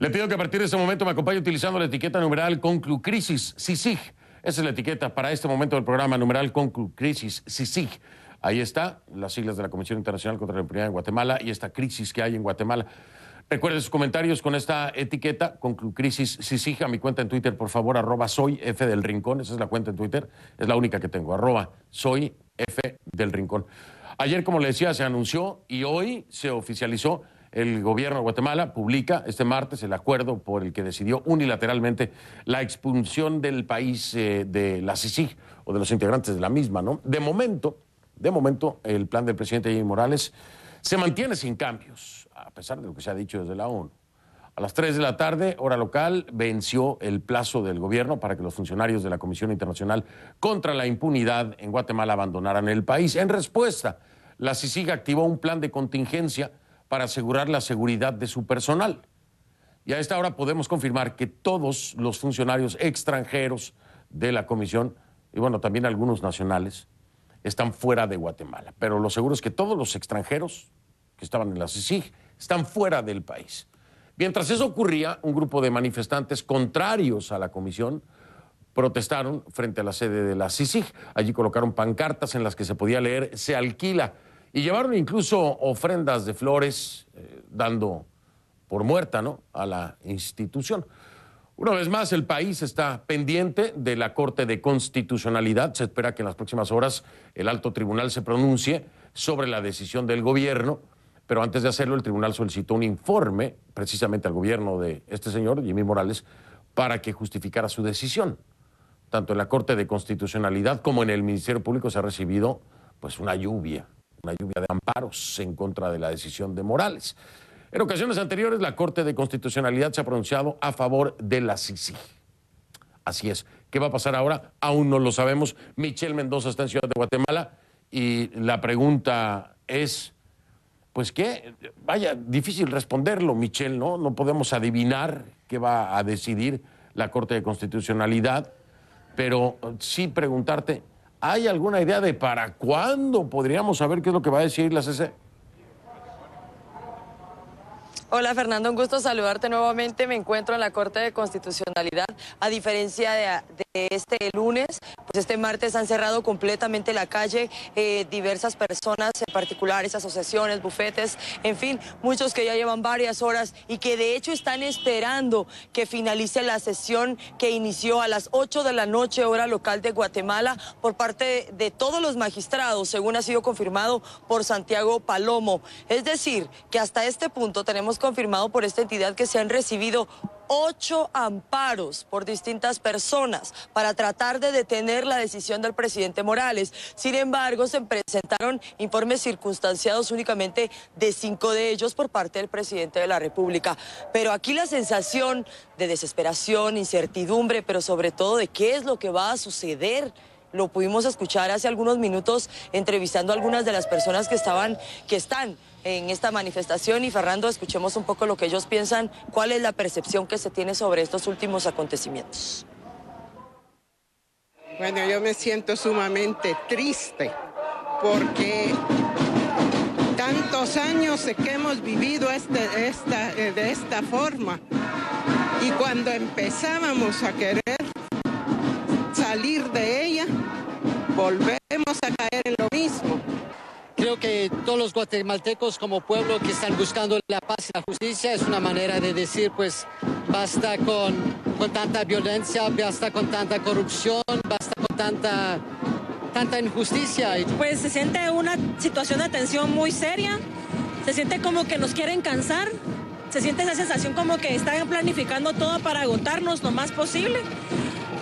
Le pido que a partir de este momento me acompañe utilizando la etiqueta numeral Conclucrisis CISIG. Esa es la etiqueta para este momento del programa numeral Conclucrisis SISIG. Ahí está, las siglas de la Comisión Internacional contra la Impunidad de Guatemala y esta crisis que hay en Guatemala. Recuerden sus comentarios con esta etiqueta, Conclucrisis Cisig, a mi cuenta en Twitter, por favor, arroba soy F del Rincón. Esa es la cuenta en Twitter, es la única que tengo, arroba soy F del Rincón. Ayer, como le decía, se anunció y hoy se oficializó el gobierno de Guatemala publica este martes el acuerdo por el que decidió unilateralmente la expulsión del país eh, de la CICIG o de los integrantes de la misma, ¿no? De momento, de momento, el plan del presidente Jimmy Morales se mantiene sin cambios, a pesar de lo que se ha dicho desde la ONU. A las 3 de la tarde, hora local, venció el plazo del gobierno para que los funcionarios de la Comisión Internacional contra la Impunidad en Guatemala abandonaran el país. En respuesta, la CICIG activó un plan de contingencia para asegurar la seguridad de su personal. Y a esta hora podemos confirmar que todos los funcionarios extranjeros de la comisión, y bueno, también algunos nacionales, están fuera de Guatemala. Pero lo seguro es que todos los extranjeros que estaban en la CICIG están fuera del país. Mientras eso ocurría, un grupo de manifestantes contrarios a la comisión protestaron frente a la sede de la CICIG. Allí colocaron pancartas en las que se podía leer se alquila y llevaron incluso ofrendas de flores, eh, dando por muerta ¿no? a la institución. Una vez más, el país está pendiente de la Corte de Constitucionalidad. Se espera que en las próximas horas el alto tribunal se pronuncie sobre la decisión del gobierno, pero antes de hacerlo el tribunal solicitó un informe precisamente al gobierno de este señor, Jimmy Morales, para que justificara su decisión. Tanto en la Corte de Constitucionalidad como en el Ministerio Público se ha recibido pues una lluvia una lluvia de amparos en contra de la decisión de Morales. En ocasiones anteriores, la Corte de Constitucionalidad se ha pronunciado a favor de la Sisi. Así es. ¿Qué va a pasar ahora? Aún no lo sabemos. Michelle Mendoza está en Ciudad de Guatemala y la pregunta es, pues qué, vaya, difícil responderlo, Michelle, ¿no? No podemos adivinar qué va a decidir la Corte de Constitucionalidad, pero sí preguntarte, ¿Hay alguna idea de para cuándo podríamos saber qué es lo que va a decir la CC? Hola Fernando, un gusto saludarte nuevamente. Me encuentro en la Corte de Constitucionalidad. A diferencia de, este lunes, pues este martes han cerrado completamente la calle eh, diversas personas, en particulares, asociaciones, bufetes, en fin, muchos que ya llevan varias horas y que de hecho están esperando que finalice la sesión que inició a las 8 de la noche hora local de Guatemala por parte de, de todos los magistrados, según ha sido confirmado por Santiago Palomo. Es decir, que hasta este punto tenemos confirmado por esta entidad que se han recibido ocho amparos por distintas personas para tratar de detener la decisión del presidente Morales. Sin embargo, se presentaron informes circunstanciados únicamente de cinco de ellos por parte del presidente de la República. Pero aquí la sensación de desesperación, incertidumbre, pero sobre todo de qué es lo que va a suceder lo pudimos escuchar hace algunos minutos entrevistando a algunas de las personas que estaban, que están en esta manifestación. Y Fernando, escuchemos un poco lo que ellos piensan, cuál es la percepción que se tiene sobre estos últimos acontecimientos. Bueno, yo me siento sumamente triste porque tantos años que hemos vivido este, esta, eh, de esta forma y cuando empezábamos a querer salir de ella, volvemos a caer en lo mismo. Creo que todos los guatemaltecos como pueblo que están buscando la paz y la justicia es una manera de decir pues basta con, con tanta violencia, basta con tanta corrupción, basta con tanta tanta injusticia. Pues se siente una situación de tensión muy seria, se siente como que nos quieren cansar, se siente esa sensación como que están planificando todo para agotarnos lo más posible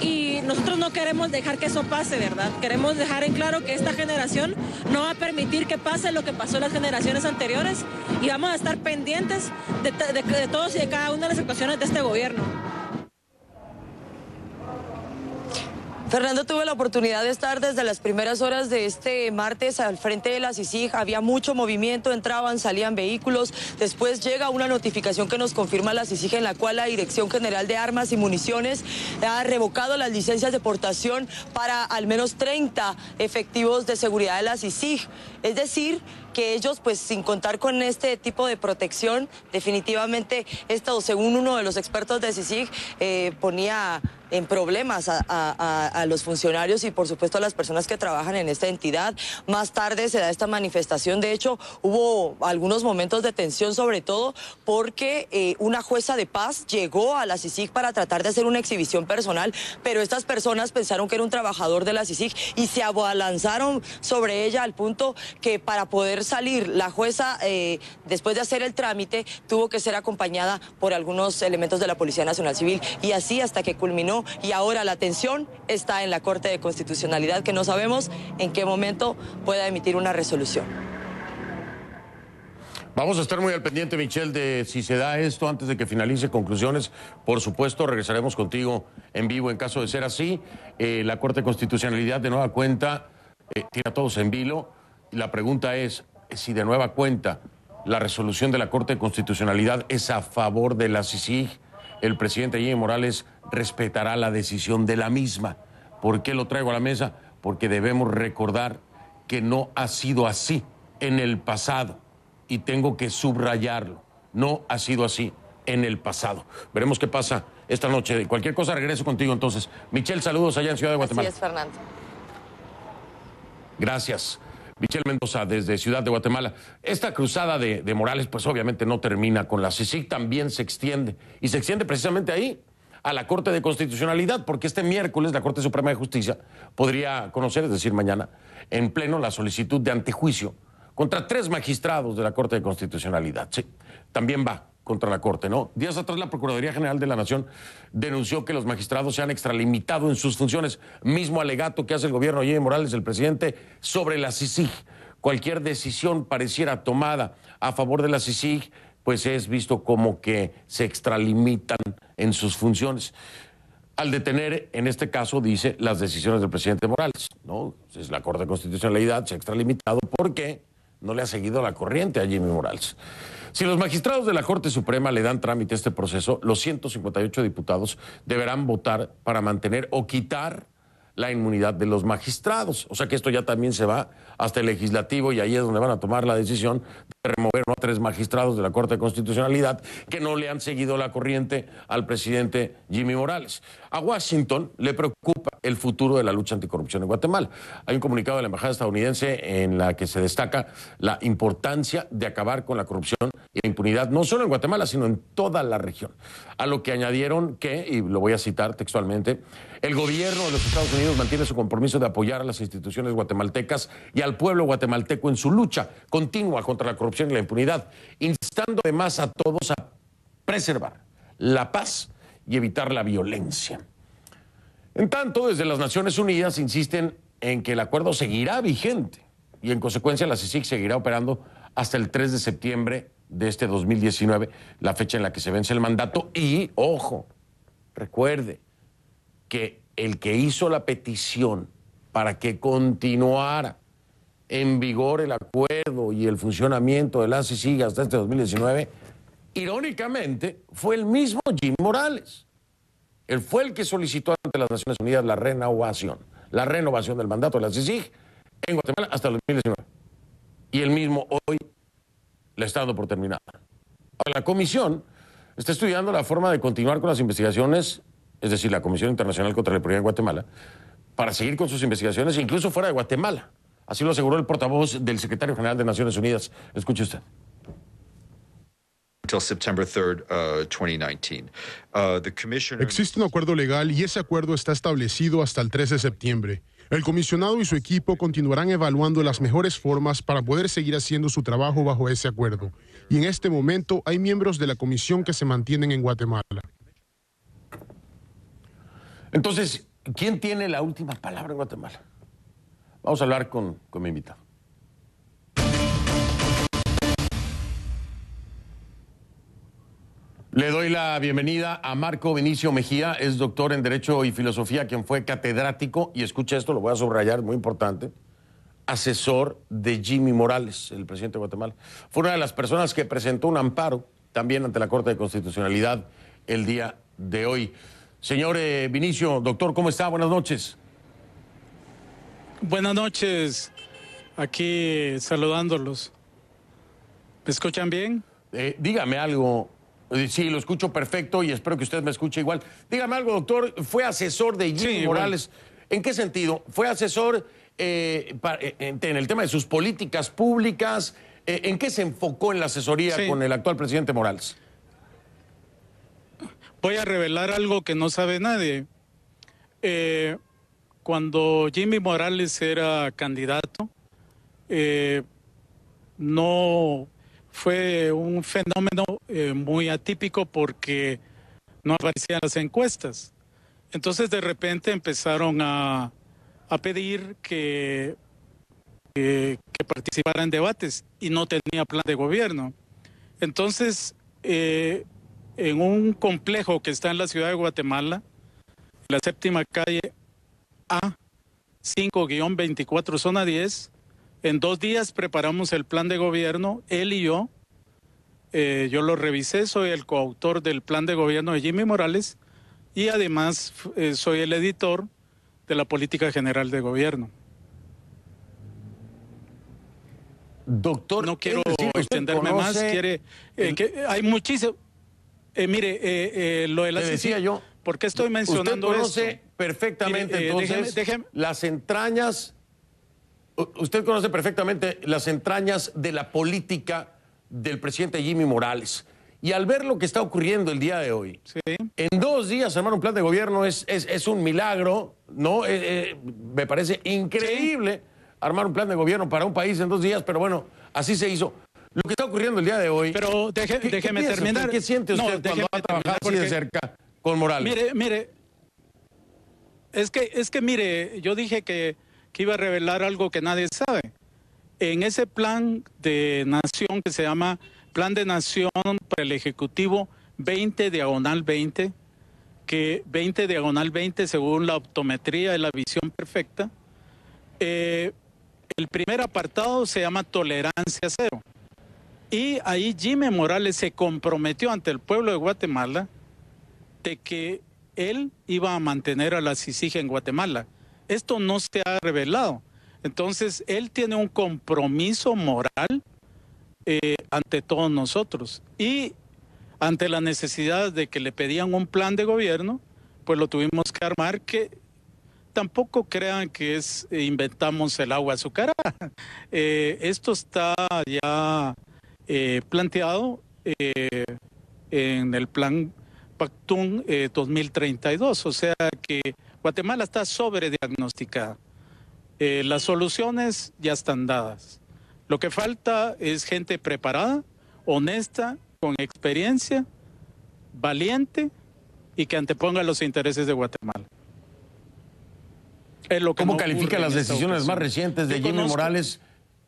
y nosotros no queremos dejar que eso pase, ¿verdad? Queremos dejar en claro que esta generación no va a permitir que pase lo que pasó en las generaciones anteriores y vamos a estar pendientes de, todos y de cada una de las actuaciones de este gobierno. Fernando, tuve la oportunidad de estar desde las primeras horas de este martes al frente de la CICIG. Había mucho movimiento, entraban, salían vehículos. Después llega una notificación que nos confirma la CICIG en la cual la Dirección General de Armas y Municiones ha revocado las licencias de portación para al menos 30 efectivos de seguridad de la CICIG. Es decir, que ellos, pues sin contar con este tipo de protección, definitivamente esto, según uno de los expertos de CICIG, eh, ponía en problemas a, los funcionarios y por supuesto a las personas que trabajan en esta entidad. Más tarde se da esta manifestación, de hecho hubo algunos momentos de tensión sobre todo porque eh, una jueza de paz llegó a la CICIG para tratar de hacer una exhibición personal, pero estas personas pensaron que era un trabajador de la CICIG y se abalanzaron sobre ella al punto que para poder salir, la jueza, eh, después de hacer el trámite, tuvo que ser acompañada por algunos elementos de la Policía Nacional Civil y así hasta que culminó y ahora la atención está en la Corte de Constitucionalidad que no sabemos en qué momento pueda emitir una resolución. Vamos a estar muy al pendiente, Michelle, de si se da esto antes de que finalice conclusiones. Por supuesto, regresaremos contigo en vivo en caso de ser así. Eh, la Corte de Constitucionalidad de nueva cuenta eh, tiene a todos en vilo. La pregunta es, si de nueva cuenta la resolución de la Corte de Constitucionalidad es a favor de la CICIG, el presidente Jimmy Morales respetará la decisión de la misma. ¿Por qué lo traigo a la mesa? Porque debemos recordar que no ha sido así en el pasado y tengo que subrayarlo. No ha sido así en el pasado. Veremos qué pasa esta noche. Cualquier cosa regreso contigo entonces. Michelle, saludos allá en Ciudad de Guatemala. Así es, Fernando. Gracias. Michelle Mendoza desde Ciudad de Guatemala. Esta cruzada de, Morales, pues obviamente no termina con la CIC, también se extiende. Y se extiende precisamente ahí, a la Corte de Constitucionalidad, porque este miércoles la Corte Suprema de Justicia podría conocer, es decir, mañana, en pleno la solicitud de antejuicio contra tres magistrados de la Corte de Constitucionalidad. Sí, también va contra la Corte, ¿no? Días atrás la Procuraduría General de la Nación denunció que los magistrados se han extralimitado en sus funciones, mismo alegato que hace el gobierno de Morales, el presidente, sobre la CICIG. Cualquier decisión pareciera tomada a favor de la CICIG, pues es visto como que se extralimitan en sus funciones. Al detener, en este caso, dice, las decisiones del presidente Morales, ¿no? Es la Corte de Constitucionalidad se ha extralimitado porque no le ha seguido la corriente a Jimmy Morales. Si los magistrados de la Corte Suprema le dan trámite a este proceso, los 158 diputados deberán votar para mantener o quitar la inmunidad de los magistrados. O sea que esto ya también se va hasta el legislativo y ahí es donde van a tomar la decisión de remover a tres magistrados de la Corte de Constitucionalidad que no le han seguido la corriente al presidente Jimmy Morales. A Washington le preocupa el futuro de la lucha anticorrupción en Guatemala. Hay un comunicado de la Embajada estadounidense en la que se destaca la importancia de acabar con la corrupción y la impunidad, no solo en Guatemala, sino en toda la región. A lo que añadieron que, y lo voy a citar textualmente, el gobierno de los Estados Unidos mantiene su compromiso de apoyar a las instituciones guatemaltecas y al pueblo guatemalteco en su lucha continua contra la corrupción y la impunidad, instando además a todos a preservar la paz y evitar la violencia. En tanto, desde las Naciones Unidas insisten en que el acuerdo seguirá vigente y en consecuencia la CICIG seguirá operando hasta el 3 de septiembre de este 2019, la fecha en la que se vence el mandato. Y, ojo, recuerde que el que hizo la petición para que continuara en vigor el acuerdo y el funcionamiento de la CICIG hasta este 2019, irónicamente, fue el mismo Jim Morales. Él fue el que solicitó ante las Naciones Unidas la renovación, la renovación del mandato de la CICIG en Guatemala hasta el 2019. Y el mismo hoy la está dando por terminada. Ahora, la comisión está estudiando la forma de continuar con las investigaciones, es decir, la Comisión Internacional contra la Impunidad en Guatemala, para seguir con sus investigaciones, e incluso fuera de Guatemala. Así lo aseguró el portavoz del secretario general de Naciones Unidas. Escuche usted. Uh, uh, Existe un acuerdo legal y ese acuerdo está establecido hasta el 3 de septiembre. El comisionado y su equipo continuarán evaluando las mejores formas para poder seguir haciendo su trabajo bajo ese acuerdo. Y en este momento hay miembros de la comisión que se mantienen en Guatemala. Entonces, ¿quién tiene la última palabra en Guatemala? Vamos a hablar con, con mi invitado. Le doy la bienvenida a Marco Vinicio Mejía, es doctor en Derecho y Filosofía, quien fue catedrático, y escucha esto, lo voy a subrayar, muy importante, asesor de Jimmy Morales, el presidente de Guatemala. Fue una de las personas que presentó un amparo también ante la Corte de Constitucionalidad el día de hoy. Señor eh, Vinicio, doctor, ¿cómo está? Buenas noches. Buenas noches, aquí saludándolos. ¿Me escuchan bien? Eh, dígame algo, eh, sí, lo escucho perfecto y espero que usted me escuche igual. Dígame algo, doctor. Fue asesor de Jimmy Morales. ¿En qué sentido? ¿Fue asesor eh, eh, en, el tema de sus políticas públicas? ¿En qué se enfocó en la asesoría con el actual presidente Morales? Voy a revelar algo que no sabe nadie. cuando Jimmy Morales era candidato, no fue un fenómeno eh, muy atípico porque no aparecían las encuestas. Entonces de repente empezaron a, pedir que, que, participara en debates y no tenía plan de gobierno. Entonces, eh, en un complejo que está en la ciudad de Guatemala, la séptima calle A5-24, zona 10, en dos días preparamos el plan de gobierno, él y yo. Eh, yo lo revisé, soy el coautor del plan de gobierno de Jimmy Morales y además eh, soy el editor de la política general de gobierno. Doctor, no quiero entenderme extenderme más. Quiere, eh, que hay muchísimo. mire, lo de la decía yo. ¿Por qué estoy mencionando usted conoce perfectamente entonces las entrañas usted conoce perfectamente las entrañas de la política del presidente Jimmy Morales. Y al ver lo que está ocurriendo el día de hoy, en dos días armar un plan de gobierno es, es, un milagro, ¿no? Eh, eh, me parece increíble armar un plan de gobierno para un país en dos días, pero bueno, así se hizo. Lo que está ocurriendo el día de hoy. Pero déjeme terminar. ¿Qué siente usted cuando va a trabajar de cerca con Morales? Mire, mire. Es que, es que mire, yo dije que iba a revelar algo que nadie sabe. En ese plan de nación que se llama Plan de Nación para el Ejecutivo 20 diagonal 20, que 20 diagonal 20 según la optometría de la visión perfecta, eh, el primer apartado se llama tolerancia cero. Y ahí Jimmy Morales se comprometió ante el pueblo de Guatemala de que él iba a mantener a la CICIG en Guatemala. Esto no se ha revelado. Entonces, él tiene un compromiso moral eh, ante todos nosotros y ante la necesidad de que le pedían un plan de gobierno, pues lo tuvimos que armar que tampoco crean que es eh, inventamos el agua azucarada. Eh, esto está ya planteado en el plan Pactum 2032, o sea que Guatemala está sobrediagnosticada. Eh, las soluciones ya están dadas. Lo que falta es gente preparada, honesta, con experiencia, valiente y que anteponga los intereses de Guatemala. lo ¿Cómo califica las decisiones más recientes de Jimmy Morales?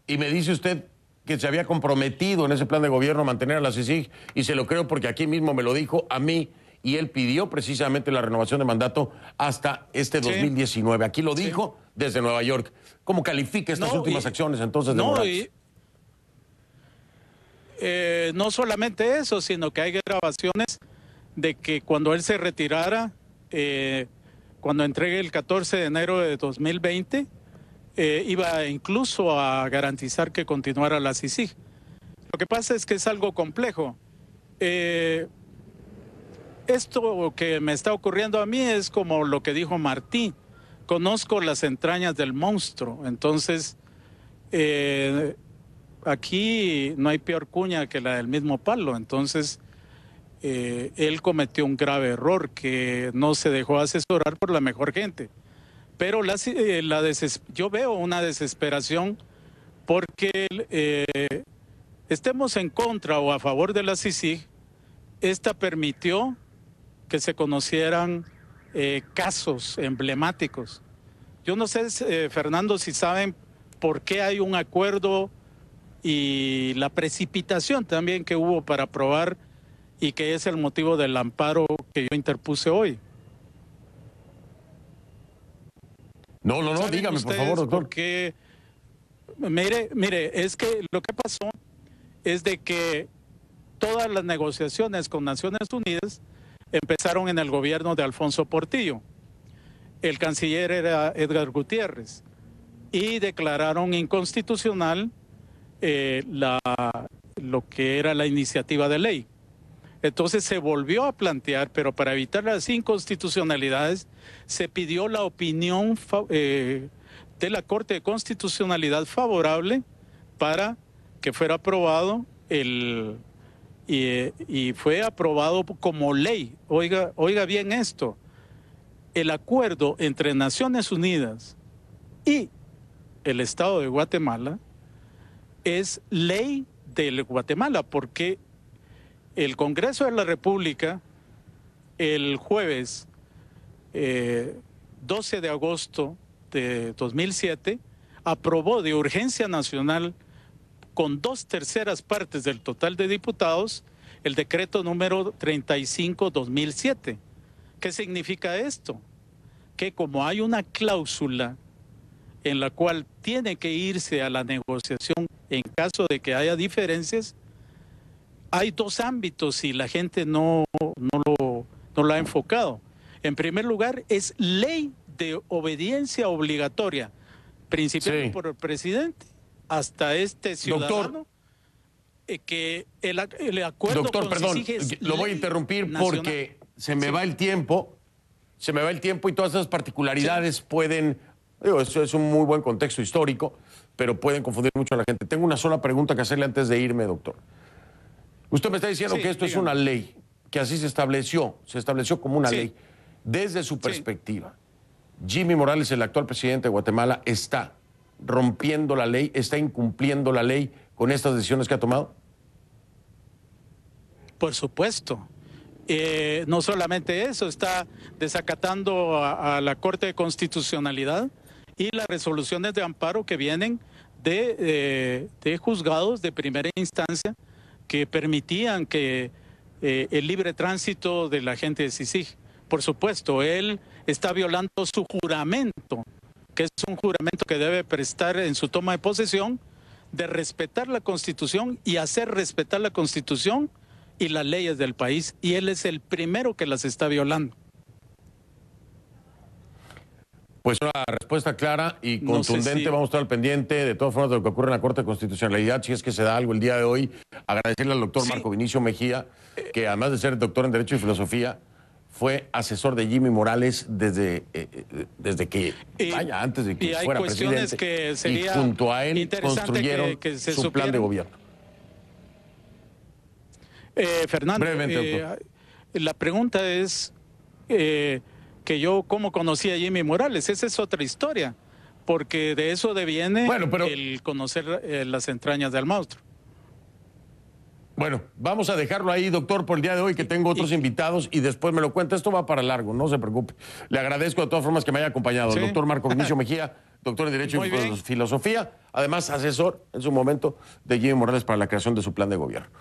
Y me dice usted que se había comprometido en ese plan de gobierno a mantener a la CICIG, y se lo creo porque aquí mismo me lo dijo a mí y él pidió precisamente la renovación de mandato hasta este 2019. Aquí lo dijo desde Nueva York. ¿Cómo califica estas últimas acciones entonces de no, eh, no solamente eso, sino que hay grabaciones de que cuando él se retirara, eh, cuando entregue el 14 de enero de 2020, eh, iba incluso a garantizar que continuara la CICIG. Lo que pasa es que es algo complejo. Esto que me está ocurriendo a mí es como lo que dijo Martí. Conozco las entrañas del monstruo. Entonces, eh, aquí no hay peor cuña que la del mismo palo. Entonces, eh, él cometió un grave error que no se dejó asesorar por la mejor gente. Pero la, eh, yo veo una desesperación porque estemos en contra o a favor de la CICIG, esta permitió que se conocieran eh, casos emblemáticos. Yo no sé, eh, Fernando, si saben por qué hay un acuerdo y la precipitación también que hubo para aprobar y que es el motivo del amparo que yo interpuse hoy. No, no, no, dígame, por favor, doctor. Porque, mire, mire, es que lo que pasó es de que todas las negociaciones con Naciones Unidas empezaron en el gobierno de Alfonso Portillo. El canciller era Edgar Gutiérrez y declararon inconstitucional eh, lo que era la iniciativa de ley. Entonces se volvió a plantear, pero para evitar las inconstitucionalidades, se pidió la opinión eh, de la Corte de Constitucionalidad favorable para que fuera aprobado el, y, fue aprobado como ley. Oiga, oiga bien esto. El acuerdo entre Naciones Unidas y el Estado de Guatemala es ley del Guatemala porque el Congreso de la República el jueves 12 eh, de agosto de 2007 aprobó de urgencia nacional con dos terceras partes del total de diputados el decreto número 35-2007. ¿Qué significa esto? Que como hay una cláusula en la cual tiene que irse a la negociación en caso de que haya diferencias, hay dos ámbitos y la gente no, no, lo, lo ha enfocado. En primer lugar, es ley de obediencia obligatoria, principalmente por el presidente, hasta este ciudadano Doctor, eh, que el, acuerdo Doctor, perdón, lo voy a interrumpir porque se me va el tiempo, se me va el tiempo y todas esas particularidades pueden, eso es un muy buen contexto histórico, pero pueden confundir mucho a la gente. Tengo una sola pregunta que hacerle antes de irme, doctor. Usted me está diciendo que esto es una ley, que así se estableció, se estableció como una ley. Desde su perspectiva, Jimmy Morales, el actual presidente de Guatemala, está rompiendo la ley, está incumpliendo la ley con estas decisiones que ha tomado? Por supuesto. Eh, no solamente eso, está desacatando a, la Corte de Constitucionalidad y las resoluciones de amparo que vienen de, eh, juzgados de primera instancia que permitían que eh, el libre tránsito de la gente de SISIG. Por supuesto, él está violando su juramento que es un juramento que debe prestar en su toma de posesión, de respetar la Constitución y hacer respetar la Constitución y las leyes del país, y él es el primero que las está violando. Pues una respuesta clara y contundente. Vamos a estar al pendiente de todas formas de lo que ocurre en la Corte de Constitucionalidad, si es que se da algo el día de hoy. Agradecerle al doctor Marco Vinicio Mejía, eh, que además de ser doctor en Derecho y Filosofía, fue asesor de Jimmy Morales desde, eh, eh, desde que, vaya, antes de que fuera presidente. y junto a él construyeron su plan de gobierno. Eh, Fernando, la pregunta es que yo cómo conocí a Jimmy Morales. Esa es otra historia, porque de eso deviene el conocer las entrañas del monstruo. Bueno, vamos a dejarlo ahí, doctor, por el día de hoy, que tengo otros invitados y después me lo cuenta. Esto va para largo, no se preocupe. Le agradezco de todas formas que me haya acompañado. El doctor Marco Ignacio Mejía, doctor en Derecho y Filosofía, además asesor en su momento de Guillermo Morales para la creación de su plan de gobierno.